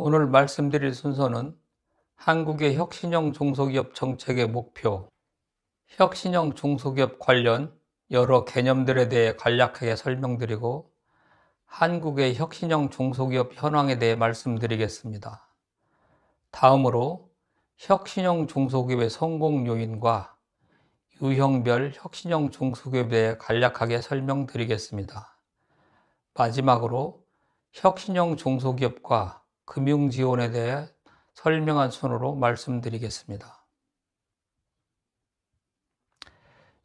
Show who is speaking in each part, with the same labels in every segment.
Speaker 1: 오늘 말씀드릴 순서는 한국의 혁신형 중소기업 정책의 목표, 혁신형 중소기업 관련 여러 개념들에 대해 간략하게 설명드리고 한국의 혁신형 중소기업 현황에 대해 말씀드리겠습니다. 다음으로 혁신형 중소기업의 성공 요인과 유형별 혁신형 중소기업에 대해 간략하게 설명드리겠습니다. 마지막으로 혁신형 중소기업과 금융 지원에 대해 설명한 순으로 말씀드리겠습니다.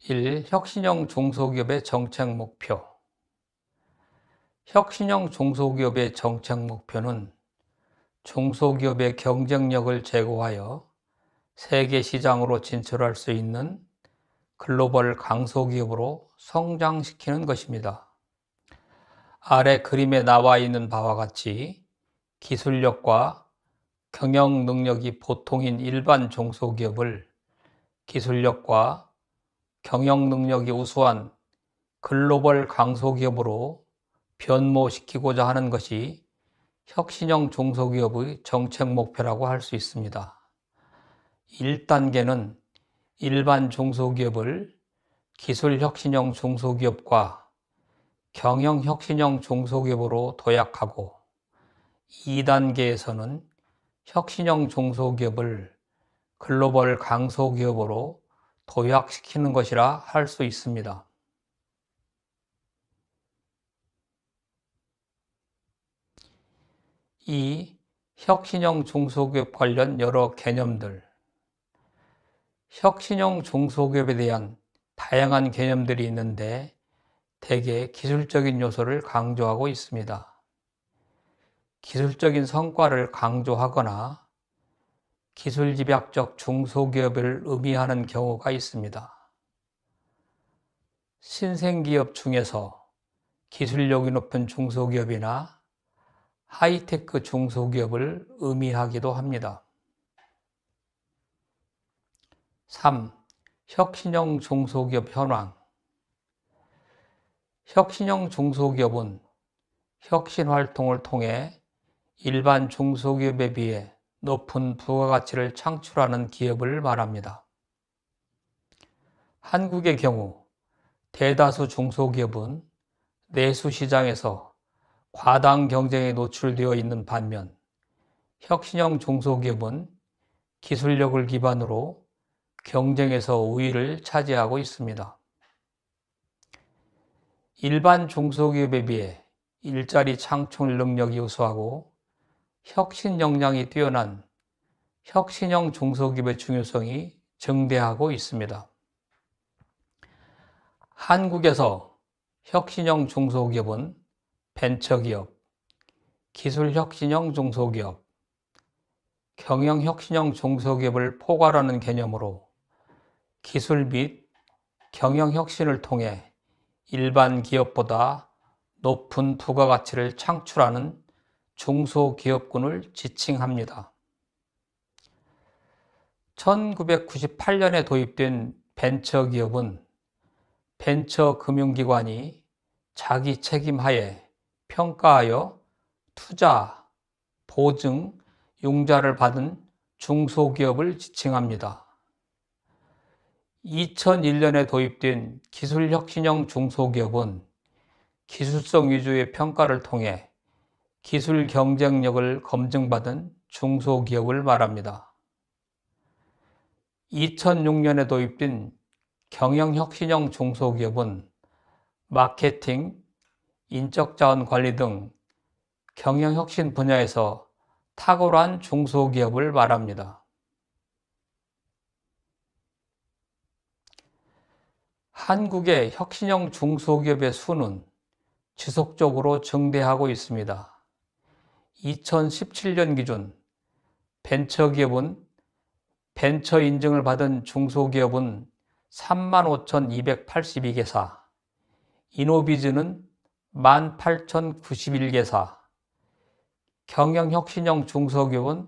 Speaker 1: 1. 혁신형 중소기업의 정책 목표. 혁신형 중소기업의 정책 목표는 중소기업의 경쟁력을 제고하여 세계 시장으로 진출할 수 있는 글로벌 강소기업으로 성장시키는 것입니다. 아래 그림에 나와 있는 바와 같이 기술력과 경영 능력이 보통인 일반 중소기업을 기술력과 경영 능력이 우수한 글로벌 강소기업으로 변모시키고자 하는 것이 혁신형 중소기업의 정책 목표라고 할 수 있습니다. 1단계는 일반 중소기업을 기술혁신형 중소기업과 경영혁신형 중소기업으로 도약하고 2단계에서는 혁신형 중소기업을 글로벌 강소기업으로 도약시키는 것이라 할 수 있습니다. 이 혁신형 중소기업 관련 여러 개념들 혁신형 중소기업에 대한 다양한 개념들이 있는데 대개 기술적인 요소를 강조하고 있습니다. 기술적인 성과를 강조하거나 기술 집약적 중소기업을 의미하는 경우가 있습니다. 신생기업 중에서 기술력이 높은 중소기업이나 하이테크 중소기업을 의미하기도 합니다. 3. 혁신형 중소기업 현황 혁신형 중소기업은 혁신 활동을 통해 일반 중소기업에 비해 높은 부가가치를 창출하는 기업을 말합니다. 한국의 경우 대다수 중소기업은 내수 시장에서 과당 경쟁에 노출되어 있는 반면 혁신형 중소기업은 기술력을 기반으로 경쟁에서 우위를 차지하고 있습니다. 일반 중소기업에 비해 일자리 창출 능력이 우수하고 혁신 역량이 뛰어난 혁신형 중소기업의 중요성이 증대하고 있습니다. 한국에서 혁신형 중소기업은 벤처기업, 기술혁신형 중소기업, 경영혁신형 중소기업을 포괄하는 개념으로 기술 및 경영혁신을 통해 일반 기업보다 높은 부가가치를 창출하는 중소기업군을 지칭합니다. 1998년에 도입된 벤처기업은 벤처금융기관이 자기 책임하에 평가하여 투자, 보증, 융자를 받은 중소기업을 지칭합니다. 2001년에 도입된 기술혁신형 중소기업은 기술성 위주의 평가를 통해 기술 경쟁력을 검증받은 중소기업을 말합니다. 2006년에 도입된 경영혁신형 중소기업은 마케팅, 인적자원 관리 등 경영혁신 분야에서 탁월한 중소기업을 말합니다. 한국의 혁신형 중소기업의 수는 지속적으로 증대하고 있습니다. 2017년 기준 벤처기업은 벤처 인증을 받은 중소기업은 35,282개사, 이노비즈는 18,091개사, 경영혁신형 중소기업은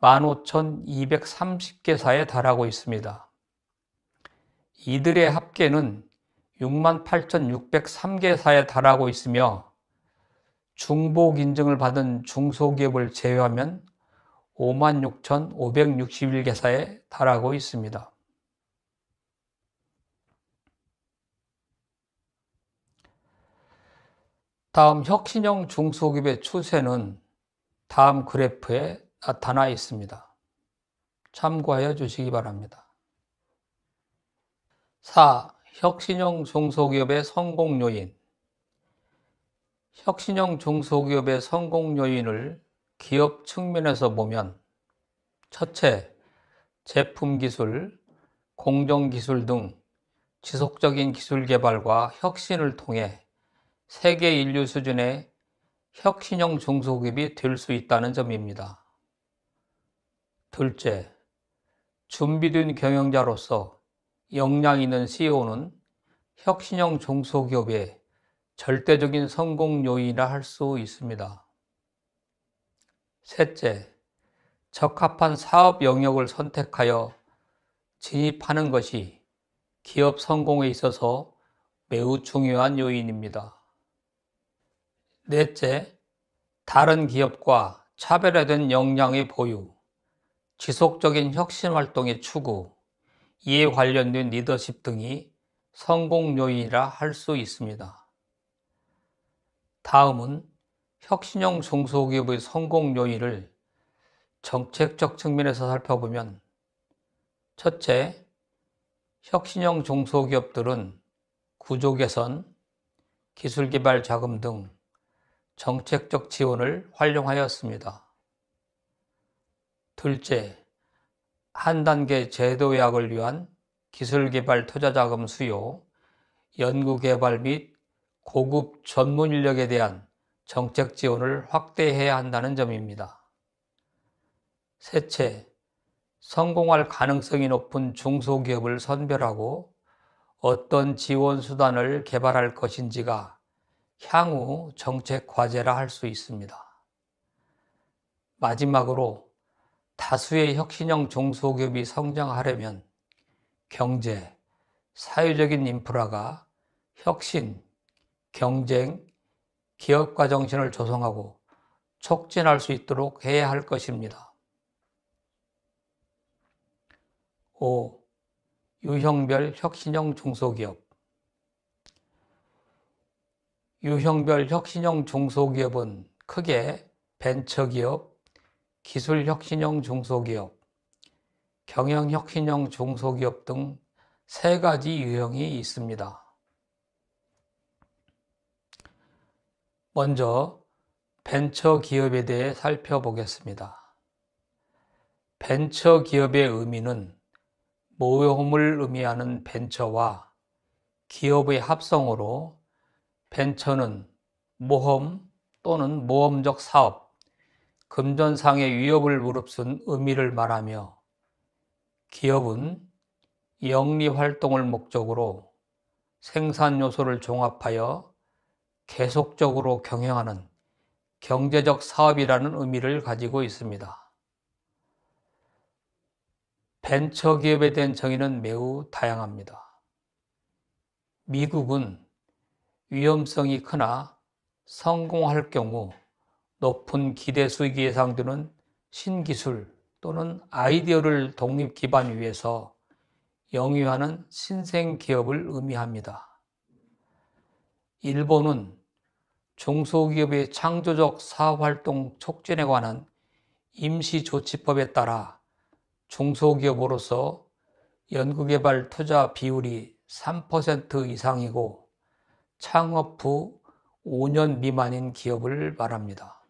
Speaker 1: 15,230개사에 달하고 있습니다. 이들의 합계는 68,603개사에 달하고 있으며 중복 인증을 받은 중소기업을 제외하면 56,561개사에 달하고 있습니다. 다음 혁신형 중소기업의 추세는 다음 그래프에 나타나 있습니다. 참고하여 주시기 바랍니다. 4. 혁신형 중소기업의 성공 요인 혁신형 중소기업의 성공 요인을 기업 측면에서 보면 첫째, 제품 기술, 공정 기술 등 지속적인 기술 개발과 혁신을 통해 세계 인류 수준의 혁신형 중소기업이 될 수 있다는 점입니다. 둘째, 준비된 경영자로서 역량 있는 CEO는 혁신형 중소기업의 절대적인 성공 요인이라 할 수 있습니다. 셋째, 적합한 사업 영역을 선택하여 진입하는 것이 기업 성공에 있어서 매우 중요한 요인입니다. 넷째, 다른 기업과 차별화된 역량의 보유, 지속적인 혁신 활동의 추구, 이에 관련된 리더십 등이 성공 요인이라 할 수 있습니다. 다음은 혁신형 중소기업의 성공 요인을 정책적 측면에서 살펴보면 첫째, 혁신형 중소기업들은 구조 개선, 기술 개발 자금 등 정책적 지원을 활용하였습니다. 둘째, 한 단계 제도 약을 위한 기술 개발 투자 자금 수요, 연구 개발 및 고급 전문 인력에 대한 정책 지원을 확대해야 한다는 점입니다. 셋째, 성공할 가능성이 높은 중소기업을 선별하고 어떤 지원 수단을 개발할 것인지가 향후 정책 과제라 할 수 있습니다. 마지막으로 다수의 혁신형 중소기업이 성장하려면 경제, 사회적인 인프라가 혁신, 경쟁, 기업가 정신을 조성하고 촉진할 수 있도록 해야 할 것입니다. 5. 유형별 혁신형 중소기업 유형별 혁신형 중소기업은 크게 벤처기업, 기술혁신형 중소기업, 경영혁신형 중소기업 등 세 가지 유형이 있습니다. 먼저 벤처 기업에 대해 살펴보겠습니다. 벤처 기업의 의미는 모험을 의미하는 벤처와 기업의 합성으로 벤처는 모험 또는 모험적 사업, 금전상의 위협을 무릅쓴 의미를 말하며 기업은 영리 활동을 목적으로 생산 요소를 종합하여 계속적으로 경영하는 경제적 사업이라는 의미를 가지고 있습니다. 벤처 기업에 대한 정의는 매우 다양합니다. 미국은 위험성이 크나 성공할 경우 높은 기대 수익이 예상되는 신기술 또는 아이디어를 독립 기반 위에서 영위하는 신생 기업을 의미합니다. 일본은 중소기업의 창조적 사업활동 촉진에 관한 임시조치법에 따라 중소기업으로서 연구개발 투자 비율이 3% 이상이고 창업 후 5년 미만인 기업을 말합니다.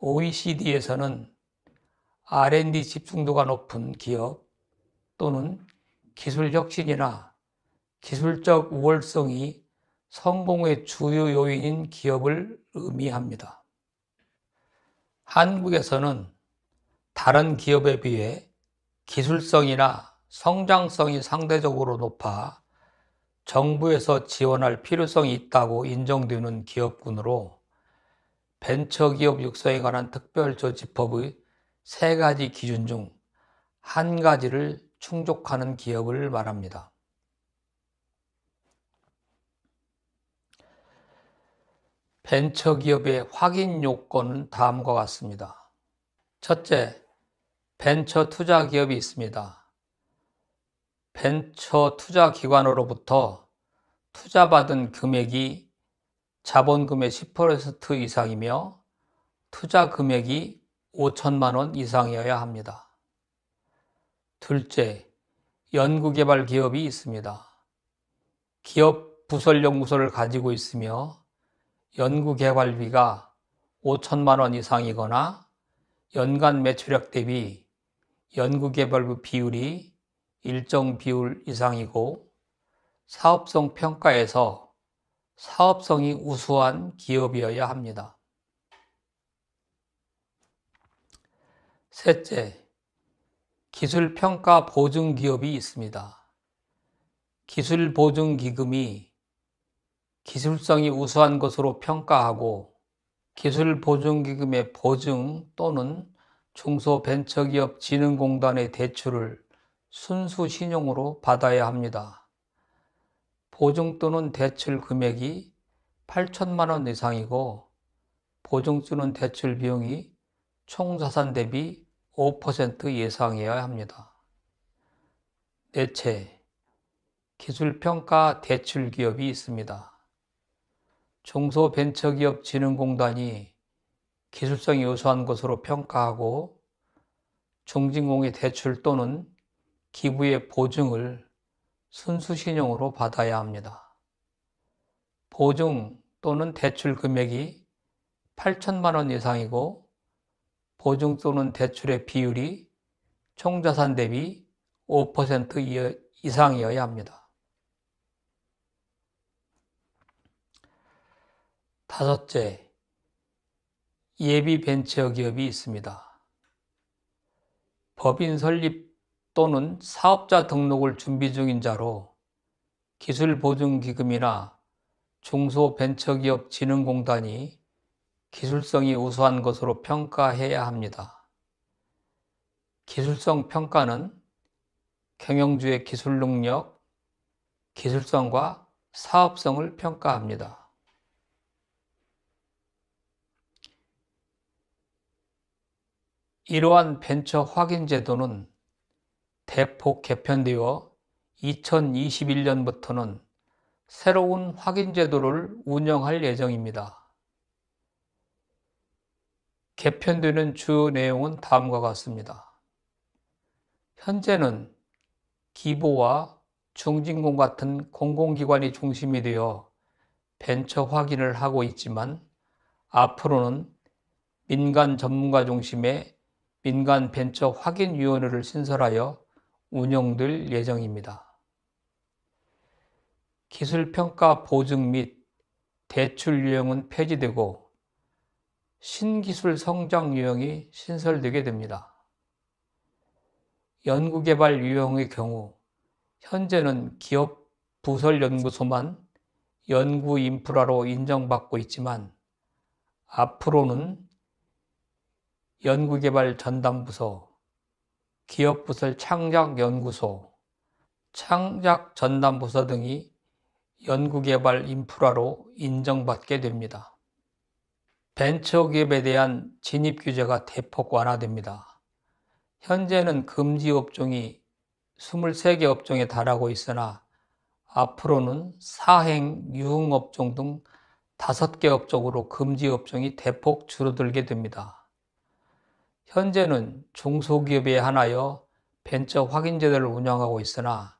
Speaker 1: OECD에서는 R&D 집중도가 높은 기업 또는 기술혁신이나 기술적 우월성이 성공의 주요 요인인 기업을 의미합니다. 한국에서는 다른 기업에 비해 기술성이나 성장성이 상대적으로 높아 정부에서 지원할 필요성이 있다고 인정되는 기업군으로 벤처기업 육성에 관한 특별조치법의 세 가지 기준 중 한 가지를 충족하는 기업을 말합니다. 벤처기업의 확인 요건은 다음과 같습니다. 첫째, 벤처 투자 기업이 있습니다. 벤처 투자 기관으로부터 투자받은 금액이 자본금의 10% 이상이며 투자 금액이 5천만 원 이상이어야 합니다. 둘째, 연구개발 기업이 있습니다. 기업 부설연구소를 가지고 있으며 연구개발비가 5천만 원 이상이거나 연간 매출액 대비 연구개발비 비율이 일정 비율 이상이고 사업성 평가에서 사업성이 우수한 기업이어야 합니다. 셋째, 기술평가 보증기업이 있습니다. 기술보증기금이 기술성이 우수한 것으로 평가하고 기술 보증기금의 보증 또는 중소벤처기업진흥공단의 대출을 순수 신용으로 받아야 합니다. 보증 또는 대출 금액이 8천만 원 이상이고 보증 또는 대출 비용이 총 자산 대비 5% 예상해야 합니다. 넷째, 기술평가 대출기업이 있습니다. 중소벤처기업진흥공단이 기술성이 우수한 것으로 평가하고 중진공의 대출 또는 기부의 보증을 순수신용으로 받아야 합니다. 보증 또는 대출 금액이 8천만 원 이상이고 보증 또는 대출의 비율이 총자산 대비 5% 이상이어야 합니다. 다섯째, 예비 벤처 기업이 있습니다. 법인 설립 또는 사업자 등록을 준비 중인 자로 기술 보증 기금이나 중소 벤처 기업 진흥공단이 기술성이 우수한 것으로 평가해야 합니다. 기술성 평가는 경영주의 기술 능력, 기술성과 사업성을 평가합니다. 이러한 벤처 확인 제도는 대폭 개편되어 2021년부터는 새로운 확인 제도를 운영할 예정입니다. 개편되는 주요 내용은 다음과 같습니다. 현재는 기보와 중진공 같은 공공기관이 중심이 되어 벤처 확인을 하고 있지만 앞으로는 민간 전문가 중심의 민간 벤처 확인위원회를 신설하여 운영될 예정입니다. 기술평가 보증 및 대출 유형은 폐지되고 신기술 성장 유형이 신설되게 됩니다. 연구개발 유형의 경우 현재는 기업 부설연구소만 연구 인프라로 인정받고 있지만 앞으로는 연구개발 전담부서, 기업부설 창작연구소, 창작전담부서 등이 연구개발 인프라로 인정받게 됩니다. 벤처기업에 대한 진입 규제가 대폭 완화됩니다. 현재는 금지 업종이 23개 업종에 달하고 있으나 앞으로는 사행, 유흥업종 등 5개 업종으로 금지 업종이 대폭 줄어들게 됩니다. 현재는 중소기업에 한하여 벤처 확인제도를 운영하고 있으나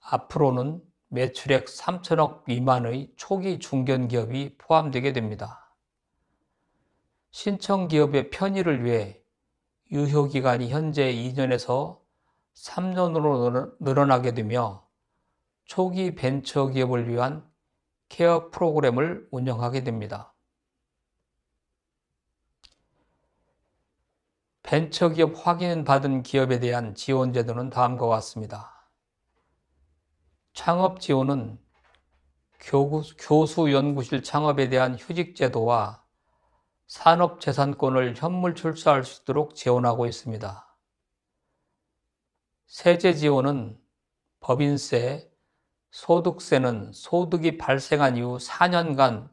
Speaker 1: 앞으로는 매출액 3천억 미만의 초기 중견기업이 포함되게 됩니다. 신청기업의 편의를 위해 유효기간이 현재 2년에서 3년으로 늘어나게 되며 초기 벤처기업을 위한 케어 프로그램을 운영하게 됩니다. 벤처기업 확인받은 기업에 대한 지원 제도는 다음과 같습니다. 창업 지원은 교수, 연구실 창업에 대한 휴직 제도와 산업재산권을 현물 출자할 수 있도록 지원하고 있습니다. 세제 지원은 법인세, 소득세는 소득이 발생한 이후 4년간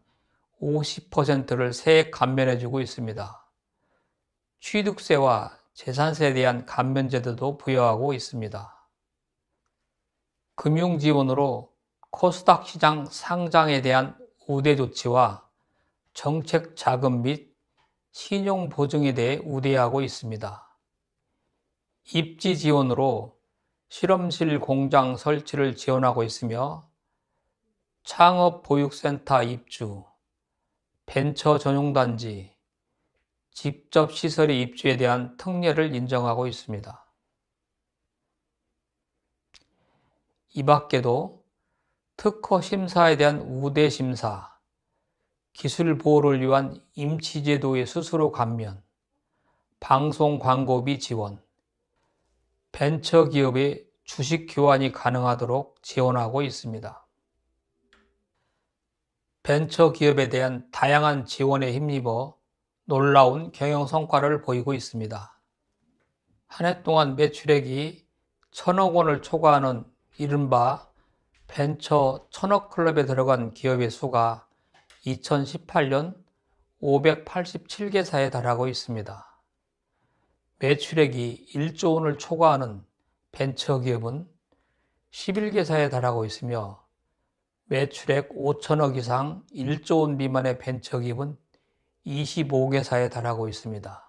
Speaker 1: 50%를 세액 감면해주고 있습니다. 취득세와 재산세에 대한 감면제도도 부여하고 있습니다. 금융 지원으로 코스닥 시장 상장에 대한 우대 조치와 정책 자금 및 신용 보증에 대해 우대하고 있습니다. 입지 지원으로 실험실 공장 설치를 지원하고 있으며 창업 보육센터 입주, 벤처 전용 단지, 직접 시설의 입주에 대한 특례를 인정하고 있습니다. 이 밖에도 특허 심사에 대한 우대 심사, 기술 보호를 위한 임치제도의 수수료 감면, 방송 광고비 지원, 벤처 기업의 주식 교환이 가능하도록 지원하고 있습니다. 벤처 기업에 대한 다양한 지원에 힘입어 놀라운 경영 성과를 보이고 있습니다. 한 해 동안 매출액이 천억 원을 초과하는 이른바 벤처 천억 클럽에 들어간 기업의 수가 2018년 587개사에 달하고 있습니다. 매출액이 1조 원을 초과하는 벤처 기업은 11개사에 달하고 있으며 매출액 5천억 이상 1조 원 미만의 벤처 기업은 25개사에 달하고 있습니다.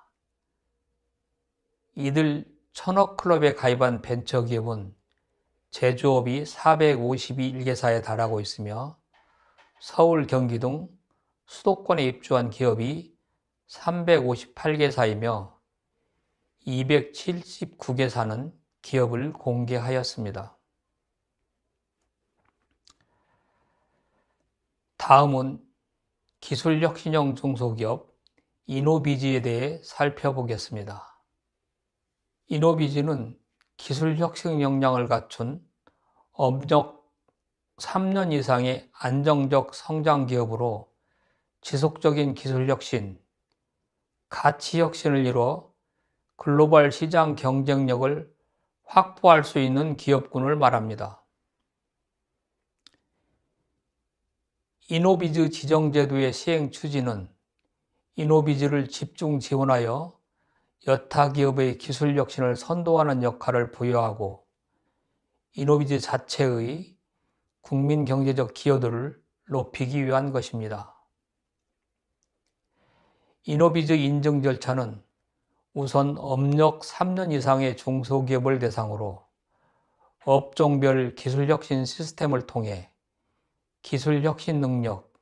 Speaker 1: 이들 천억 클럽에 가입한 벤처 기업은 제조업이 451개사에 달하고 있으며 서울, 경기 등 수도권에 입주한 기업이 358개사이며 279개사는 기업을 공개하였습니다. 다음은 기술력 신형 중소기업 이노비지에 대해 살펴보겠습니다. 이노비지는 기술혁 신역량을 갖춘 업적 3년 이상의 안정적 성장 기업으로 지속적인 기술혁신, 가치혁신을 이뤄 글로벌 시장 경쟁력을 확보할 수 있는 기업군을 말합니다. 이노비즈 지정제도의 시행 추진은 이노비즈를 집중 지원하여 여타 기업의 기술 혁신을 선도하는 역할을 부여하고 이노비즈 자체의 국민 경제적 기여도를 높이기 위한 것입니다. 이노비즈 인증 절차는 우선 업력 3년 이상의 중소기업을 대상으로 업종별 기술혁신 시스템을 통해 기술 혁신 능력,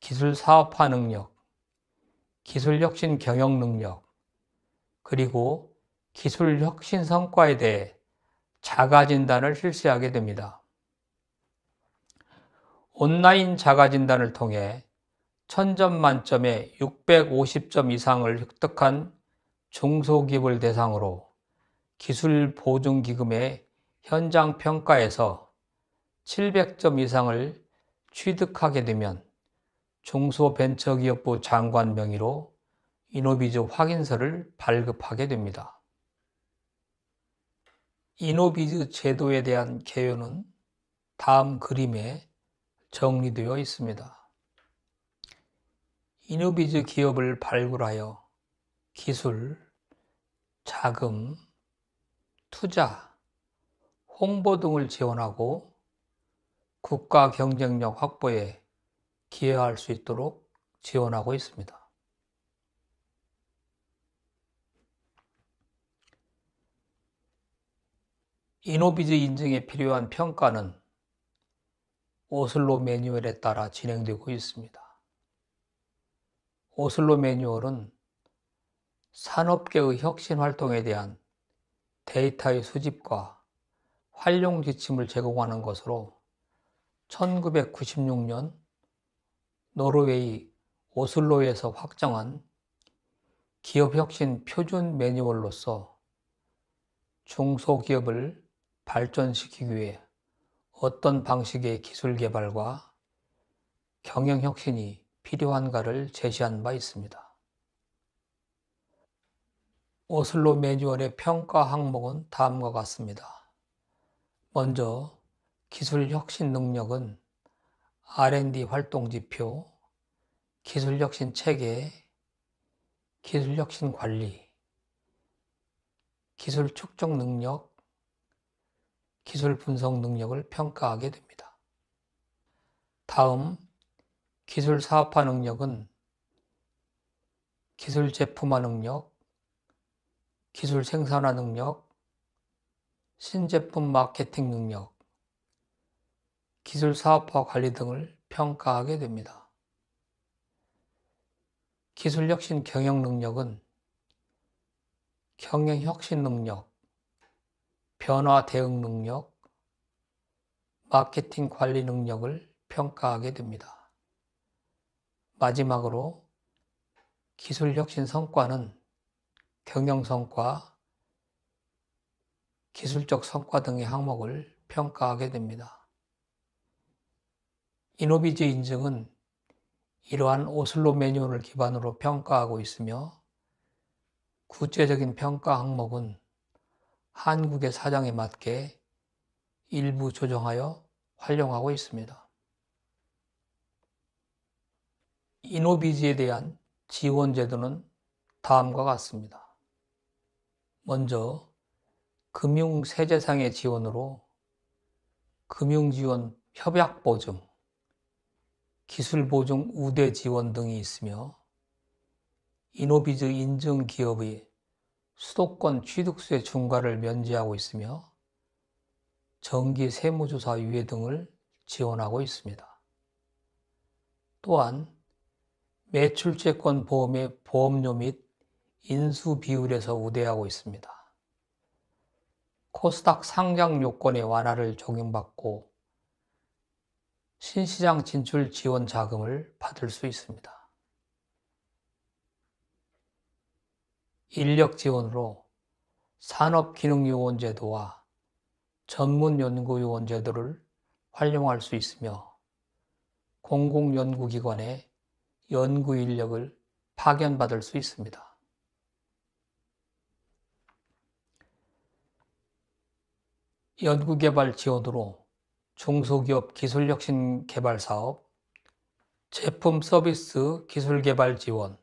Speaker 1: 기술 사업화 능력, 기술 혁신 경영 능력, 그리고 기술 혁신 성과에 대해 자가 진단을 실시하게 됩니다. 온라인 자가 진단을 통해 1000점 만점에 650점 이상을 획득한 중소기업을 대상으로 기술 보증기금의 현장 평가에서 700점 이상을 취득하게 되면 중소벤처기업부 장관 명의로 이노비즈 확인서를 발급하게 됩니다. 이노비즈 제도에 대한 개요는 다음 그림에 정리되어 있습니다. 이노비즈 기업을 발굴하여 기술, 자금, 투자, 홍보 등을 지원하고 국가 경쟁력 확보에 기여할 수 있도록 지원하고 있습니다. 이노비즈 인증에 필요한 평가는 오슬로 매뉴얼에 따라 진행되고 있습니다. 오슬로 매뉴얼은 산업계의 혁신 활동에 대한 데이터의 수집과 활용 지침을 제공하는 것으로 1996년 노르웨이 오슬로에서 확정한 기업혁신 표준 매뉴얼로서 중소기업을 발전시키기 위해 어떤 방식의 기술 개발과 경영혁신이 필요한가를 제시한 바 있습니다. 오슬로 매뉴얼의 평가 항목은 다음과 같습니다. 먼저 기술 혁신 능력은 R&D 활동 지표, 기술 혁신 체계, 기술 혁신 관리, 기술 축적 능력, 기술 분석 능력을 평가하게 됩니다. 다음, 기술 사업화 능력은 기술 제품화 능력, 기술 생산화 능력, 신제품 마케팅 능력, 기술 사업화 관리 등을 평가하게 됩니다. 기술 혁신 경영 능력은 경영 혁신 능력, 변화 대응 능력, 마케팅 관리 능력을 평가하게 됩니다. 마지막으로 기술 혁신 성과는 경영 성과, 기술적 성과 등의 항목을 평가하게 됩니다. 이노비제 인증은 이러한 오슬로 매뉴얼을 기반으로 평가하고 있으며 구체적인 평가 항목은 한국의 사정에 맞게 일부 조정하여 활용하고 있습니다. 이노비지에 대한 지원 제도는 다음과 같습니다. 먼저 금융세제상의 지원으로 금융지원 협약보증, 기술 보증 우대 지원 등이 있으며 이노비즈 인증 기업의 수도권 취득세 중과를 면제하고 있으며 정기 세무조사 유예 등을 지원하고 있습니다. 또한 매출채권 보험의 보험료 및 인수 비율에서 우대하고 있습니다. 코스닥 상장 요건의 완화를 적용받고 신시장 진출 지원 자금을 받을 수 있습니다. 인력 지원으로 산업기능요원 제도와 전문연구요원 제도를 활용할 수 있으며 공공연구기관의 연구인력을 파견받을 수 있습니다. 연구개발 지원으로 중소기업 기술혁신 개발 사업, 제품 서비스 기술 개발 지원,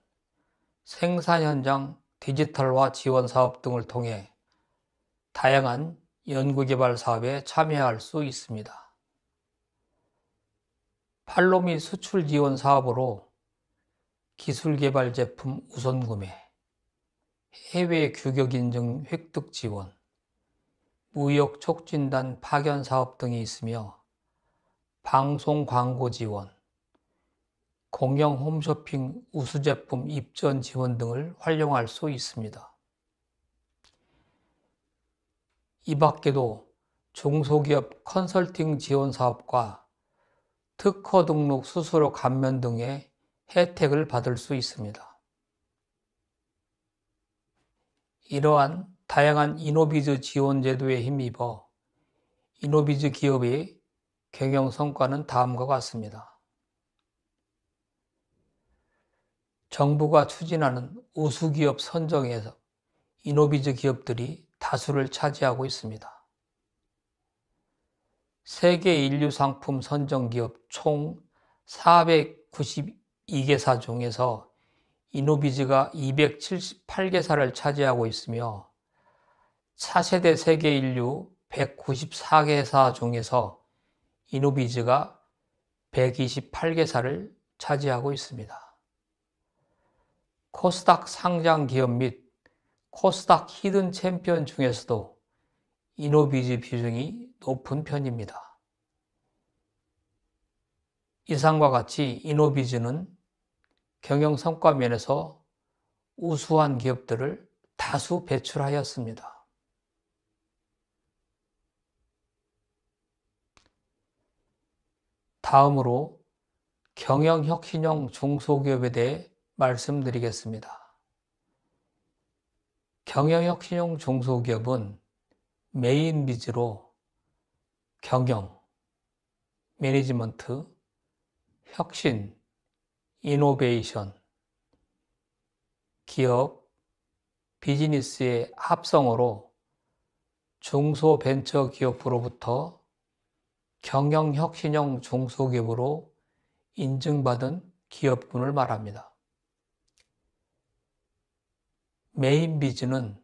Speaker 1: 생산 현장 디지털화 지원 사업 등을 통해 다양한 연구개발 사업에 참여할 수 있습니다. 팔로미 수출 지원 사업으로 기술 개발 제품 우선 구매, 해외 규격 인증 획득 지원, 무역 촉진단 파견 사업 등이 있으며 방송 광고 지원, 공영 홈쇼핑 우수 제품 입전 지원 등을 활용할 수 있습니다. 이 밖에도 중소기업 컨설팅 지원 사업과 특허 등록 수수료 감면 등의 혜택을 받을 수 있습니다. 이러한 다양한 이노비즈 지원 제도에 힘입어 이노비즈 기업의 경영 성과는 다음과 같습니다. 정부가 추진하는 우수기업 선정에서 이노비즈 기업들이 다수를 차지하고 있습니다. 세계 인류 상품 선정 기업 총 492개사 중에서 이노비즈가 278개사를 차지하고 있으며 차세대 세계 인류 194개사 중에서 이누비즈가 128개사를 차지하고 있습니다. 코스닥 상장 기업 및 코스닥 히든 챔피언 중에서도 이노비즈 비중이 높은 편입니다. 이상과 같이 이노비즈는 경영 성과 면에서 우수한 기업들을 다수 배출하였습니다. 다음으로 경영혁신형 중소기업에 대해 말씀드리겠습니다. 경영혁신형 중소기업은 메인 비즈로 경영, 매니지먼트, 혁신, 이노베이션, 기업, 비즈니스의 합성으로중소벤처기업부로부터 경영혁신형 중소기업으로 인증받은 기업군을 말합니다. 메인비즈는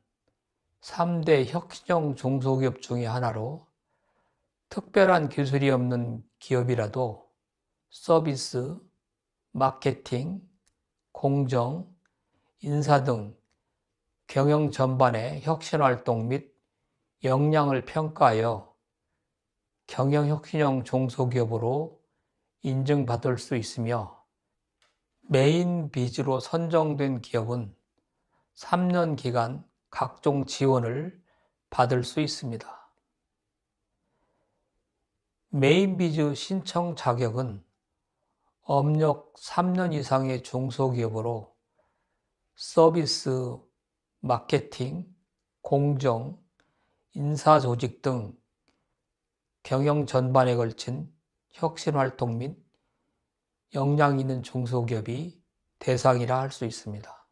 Speaker 1: 3대 혁신형 중소기업 중의 하나로 특별한 기술이 없는 기업이라도 서비스, 마케팅, 공정, 인사 등 경영 전반의 혁신활동 및 역량을 평가하여 경영혁신형 종소기업으로 인증받을 수 있으며 메인 비즈로 선정된 기업은 3년 기간 각종 지원을 받을 수 있습니다. 메인비즈 신청 자격은 업력 3년 이상의 중소기업으로 서비스, 마케팅, 공정, 인사조직 등 경영 전반에 걸친 혁신활동 및 역량 있는 중소기업이 대상이라 할 수 있습니다.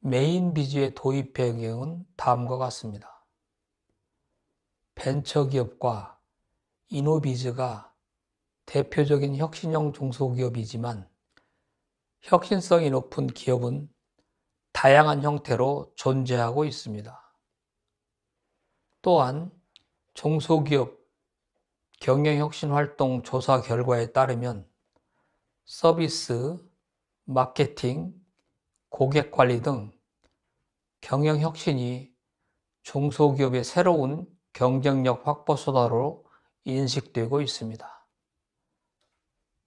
Speaker 1: 메인 비즈의 도입 배경은 다음과 같습니다. 벤처기업과 이노비즈가 대표적인 혁신형 중소기업이지만 혁신성이 높은 기업은 다양한 형태로 존재하고 있습니다. 또한 중소기업 경영혁신활동 조사 결과에 따르면 서비스, 마케팅, 고객관리 등 경영혁신이 중소기업의 새로운 경쟁력 확보수단으로 인식되고 있습니다.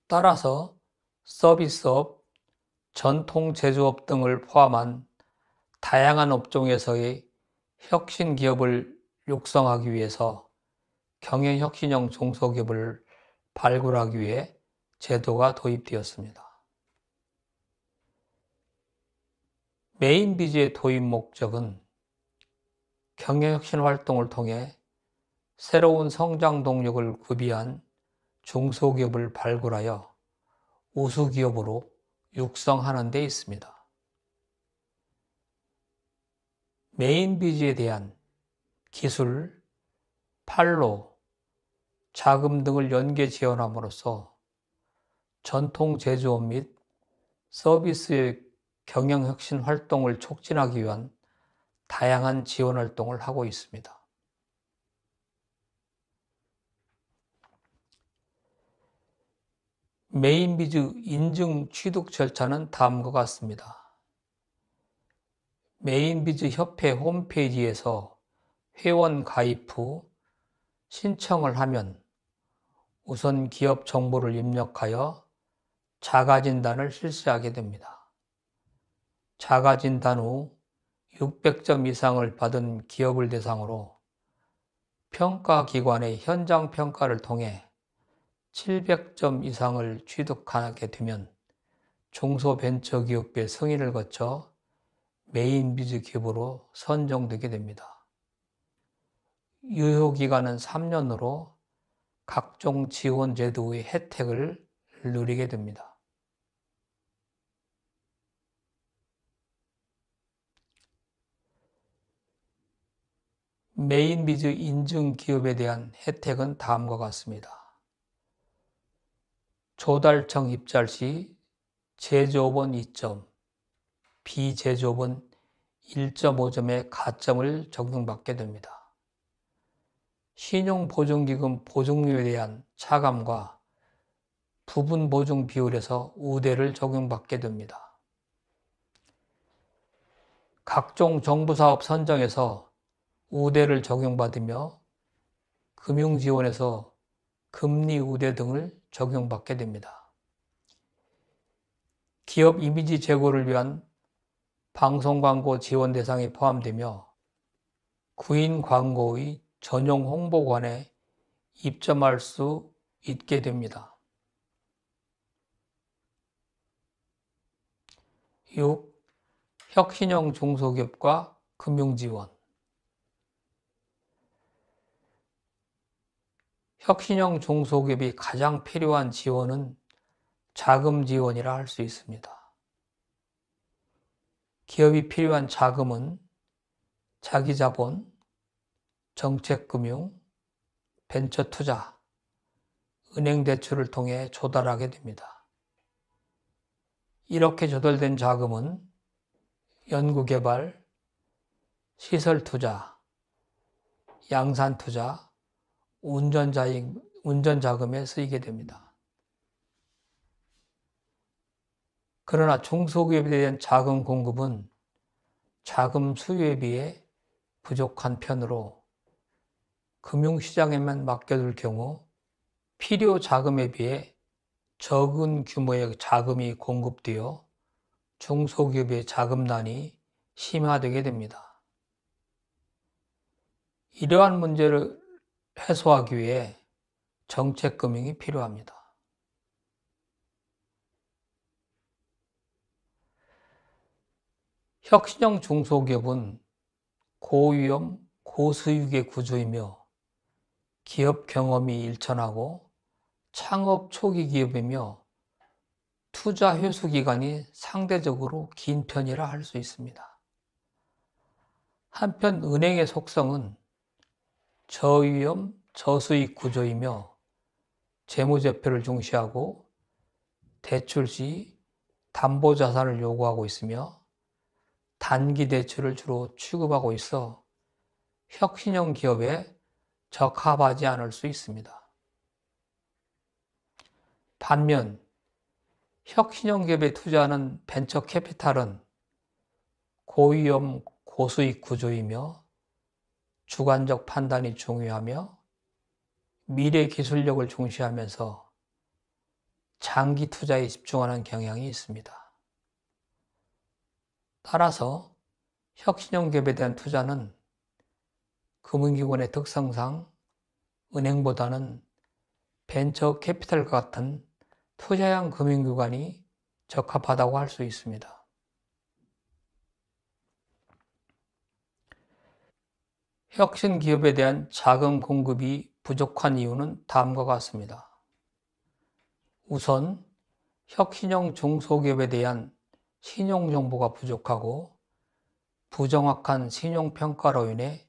Speaker 1: 따라서 서비스업, 전통 제조업 등을 포함한 다양한 업종에서의 혁신 기업을 육성하기 위해서 경영혁신형 중소기업을 발굴하기 위해 제도가 도입되었습니다. 메인 비즈의 도입 목적은 경영혁신 활동을 통해 새로운 성장 동력을 구비한 중소기업을 발굴하여 우수기업으로 육성하는 데 있습니다. 메인 비즈에 대한 기술, 판로, 자금 등을 연계 지원함으로써 전통 제조업 및 서비스의 경영혁신 활동을 촉진하기 위한 다양한 지원 활동을 하고 있습니다. 메인비즈 인증 취득 절차는 다음과 같습니다. 메인비즈 협회 홈페이지에서 회원 가입 후 신청을 하면 우선 기업 정보를 입력하여 자가진단을 실시하게 됩니다. 자가진단 후 600점 이상을 받은 기업을 대상으로 평가기관의 현장 평가를 통해 700점 이상을 취득하게 되면 중소벤처기업부의 승인을 거쳐 메인비즈 기업으로 선정되게 됩니다. 유효기간은 3년으로 각종 지원 제도의 혜택을 누리게 됩니다. 메인비즈 인증 기업에 대한 혜택은 다음과 같습니다. 조달청 입찰 시 제조업원 2점, 비제조업원 1.5점의 가점을 적용받게 됩니다. 신용보증기금 보증료에 대한 차감과 부분 보증 비율에서 우대를 적용받게 됩니다. 각종 정부사업 선정에서 우대를 적용받으며 금융지원에서 금리 우대 등을 적용받게 됩니다. 기업 이미지 제고를 위한 방송 광고 지원 대상이 포함되며 구인 광고의 전용 홍보관에 입점할 수 있게 됩니다. 6. 혁신형 중소기업과 금융지원 혁신형 중소기업이 가장 필요한 지원은 자금 지원이라 할 수 있습니다. 기업이 필요한 자금은 자기 자본, 정책금융, 벤처투자, 은행 대출을 통해 조달하게 됩니다. 이렇게 조달된 자금은 연구개발, 시설투자, 양산투자, 운전자금에 쓰이게 됩니다. 그러나 중소기업에 대한 자금 공급은 자금 수요에 비해 부족한 편으로 금융시장에만 맡겨둘 경우 필요 자금에 비해 적은 규모의 자금이 공급되어 중소기업의 자금난이 심화되게 됩니다. 이러한 문제를 해소하기 위해 정책금융이 필요합니다. 혁신형 중소기업은 고위험, 고수익의 구조이며 기업 경험이 일천하고 창업 초기 기업이며 투자 회수 기간이 상대적으로 긴 편이라 할 수 있습니다. 한편 은행의 속성은 저위험 저수익 구조이며 재무제표를 중시하고 대출 시 담보 자산을 요구하고 있으며 단기 대출을 주로 취급하고 있어 혁신형 기업의 적합하지 않을 수 있습니다. 반면 혁신형기업에 투자하는 벤처 캐피탈은 고위험 고수익 구조이며 주관적 판단이 중요하며 미래 기술력을 중시하면서 장기 투자에 집중하는 경향이 있습니다. 따라서 혁신형 기업에 대한 투자는 금융기관의 특성상 은행보다는 벤처 캐피탈과 같은 투자형 금융기관이 적합하다고 할 수 있습니다. 혁신 기업에 대한 자금 공급이 부족한 이유는 다음과 같습니다. 우선 혁신형 중소기업에 대한 신용 정보가 부족하고 부정확한 신용 평가로 인해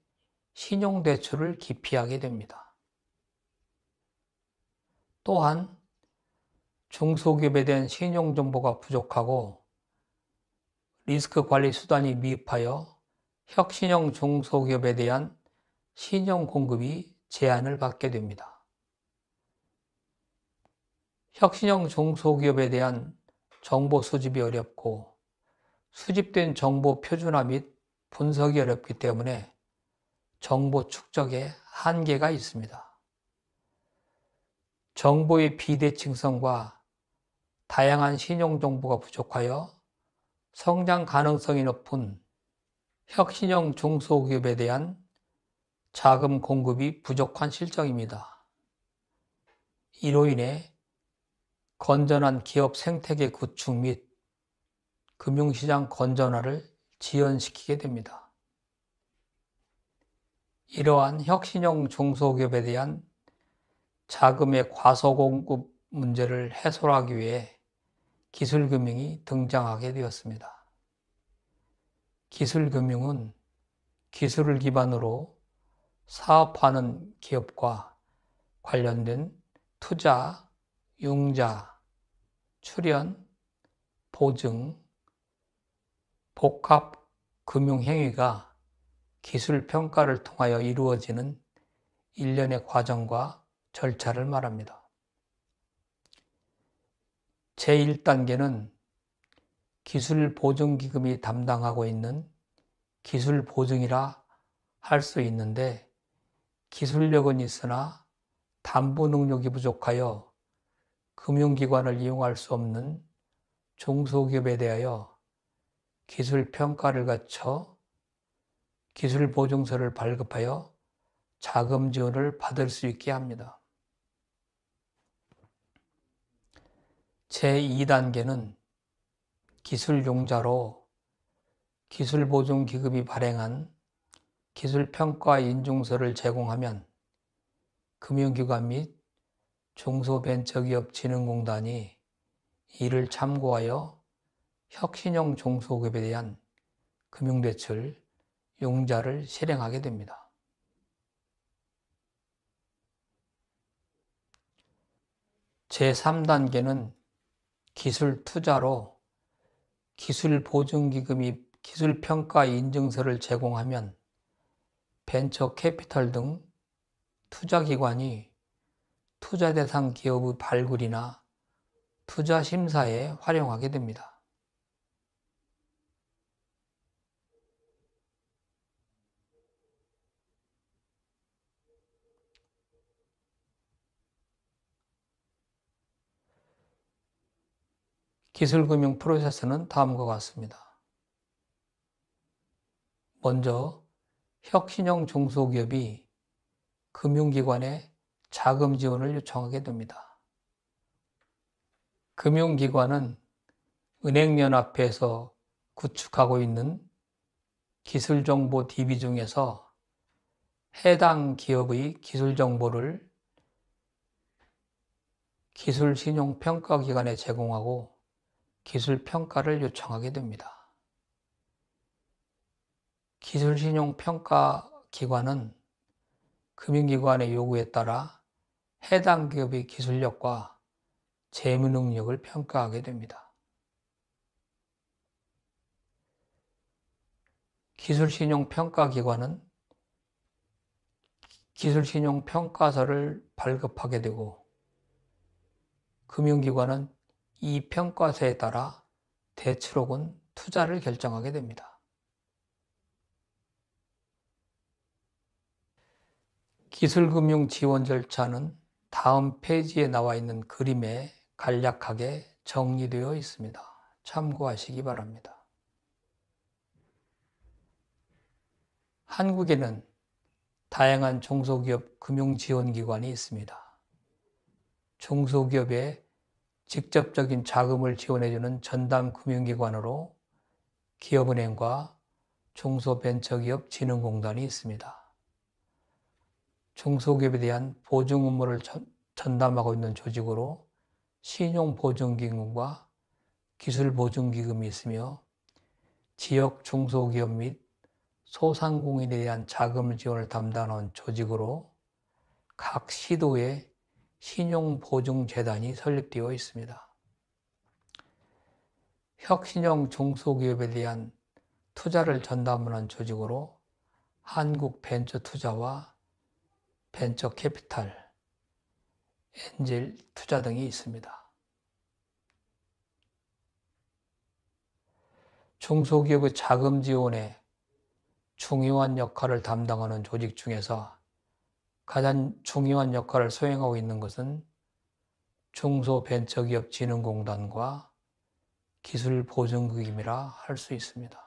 Speaker 1: 신용대출을 기피하게 됩니다. 또한 중소기업에 대한 신용정보가 부족하고 리스크 관리 수단이 미흡하여 혁신형 중소기업에 대한 신용 공급이 제한을 받게 됩니다. 혁신형 중소기업에 대한 정보 수집이 어렵고 수집된 정보 표준화 및 분석이 어렵기 때문에 정보 축적에 한계가 있습니다. 정보의 비대칭성과 다양한 신용정보가 부족하여 성장 가능성이 높은 혁신형 중소기업에 대한 자금 공급이 부족한 실정입니다. 이로 인해 건전한 기업 생태계 구축 및 금융시장 건전화를 지연시키게 됩니다. 이러한 혁신형 중소기업에 대한 자금의 과소공급 문제를 해소하기 위해 기술금융이 등장하게 되었습니다. 기술금융은 기술을 기반으로 사업하는 기업과 관련된 투자, 융자, 출연, 보증, 복합 금융 행위가 기술 평가를 통하여 이루어지는 일련의 과정과 절차를 말합니다. 제1단계는 기술 보증기금이 담당하고 있는 기술 보증이라 할 수 있는데 기술력은 있으나 담보 능력이 부족하여 금융기관을 이용할 수 없는 중소기업에 대하여 기술 평가를 거쳐 기술 보증서를 발급하여 자금 지원을 받을 수 있게 합니다. 제2단계는 기술용자로 기술보증기금이 발행한 기술평가 인증서를 제공하면 금융기관 및 중소벤처기업진흥공단이 이를 참고하여 혁신형 중소기업에 대한 금융대출, 용자를 실행하게 됩니다. 제3단계는 기술 투자로 기술 보증기금이 기술 평가 인증서를 제공하면 벤처 캐피털 등 투자기관이 투자 대상 기업의 발굴이나 투자 심사에 활용하게 됩니다. 기술금융 프로세스는 다음과 같습니다. 먼저 혁신형 중소기업이 금융기관에 자금 지원을 요청하게 됩니다. 금융기관은 은행연합회에서 구축하고 있는 기술정보 DB 중에서 해당 기업의 기술정보를 기술신용평가기관에 제공하고 기술 평가를 요청하게 됩니다. 기술신용평가 기관은 금융기관의 요구에 따라 해당 기업의 기술력과 재무 능력을 평가하게 됩니다. 기술신용평가기관은 기술신용평가서를 발급하게 되고 금융기관은 이 평가서에 따라 대출혹은 투자를 결정하게 됩니다. 기술금융 지원 절차는 다음 페이지에 나와 있는 그림에 간략하게 정리되어 있습니다. 참고하시기 바랍니다. 한국에는 다양한 중소기업 금융지원기관이 있습니다. 중소기업의 직접적인 자금을 지원해주는 전담 금융기관으로 기업은행과 중소벤처기업진흥공단이 있습니다. 중소기업에 대한 보증 업무를 전담하고 있는 조직으로 신용보증기금과 기술보증기금이 있으며 지역 중소기업 및 소상공인에 대한 자금 지원을 담당하는 조직으로 각 시도에 신용보증재단이 설립되어 있습니다. 혁신형 중소기업에 대한 투자를 전담하는 조직으로 한국벤처투자와 벤처캐피탈, 엔젤 투자 등이 있습니다. 중소기업의 자금 지원에 중요한 역할을 담당하는 조직 중에서 가장 중요한 역할을 수행하고 있는 것은 중소벤처기업진흥공단과 기술보증금이라 할 수 있습니다.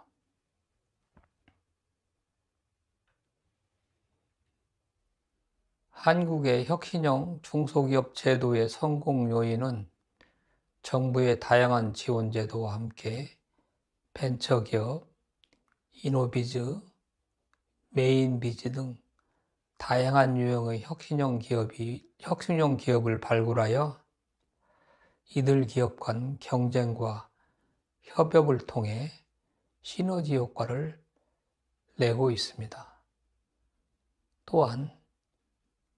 Speaker 1: 한국의 혁신형 중소기업 제도의 성공 요인은 정부의 다양한 지원 제도와 함께 벤처기업, 이노비즈, 메인비즈 등 다양한 유형의 혁신형 기업이 혁신형 기업을 발굴하여 이들 기업 간 경쟁과 협업을 통해 시너지 효과를 내고 있습니다. 또한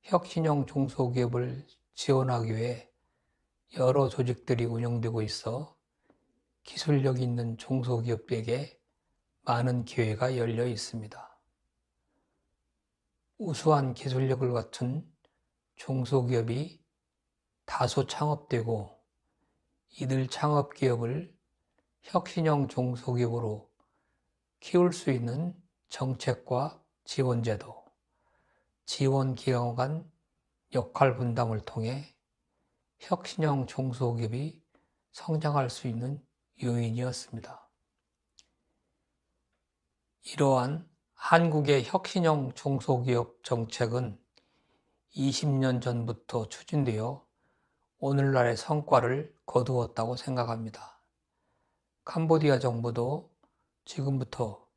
Speaker 1: 혁신형 중소기업을 지원하기 위해 여러 조직들이 운영되고 있어 기술력 있는 중소기업에게 많은 기회가 열려 있습니다. 우수한 기술력을 갖춘 중소기업이 다소 창업되고 이들 창업기업을 혁신형 중소기업으로 키울 수 있는 정책과 지원제도, 지원기관 간 역할 분담을 통해 혁신형 중소기업이 성장할 수 있는 요인이었습니다. 이러한 한국의 혁신형 중소기업 정책은 20년 전부터 추진되어 오늘날의 성과를 거두었다고 생각합니다. 캄보디아 정부도 지금부터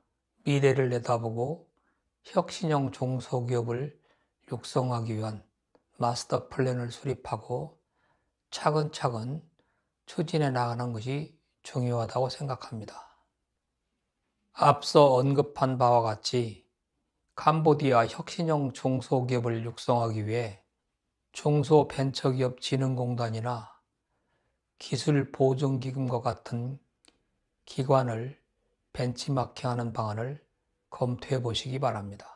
Speaker 1: 미래를 내다보고 혁신형 중소기업을 육성하기 위한 마스터 플랜을 수립하고 차근차근 추진해 나가는 것이 중요하다고 생각합니다. 앞서 언급한 바와 같이 캄보디아 혁신형 중소기업을 육성하기 위해 중소벤처기업진흥공단이나 기술보증기금과 같은 기관을 벤치마킹하는 방안을 검토해 보시기 바랍니다.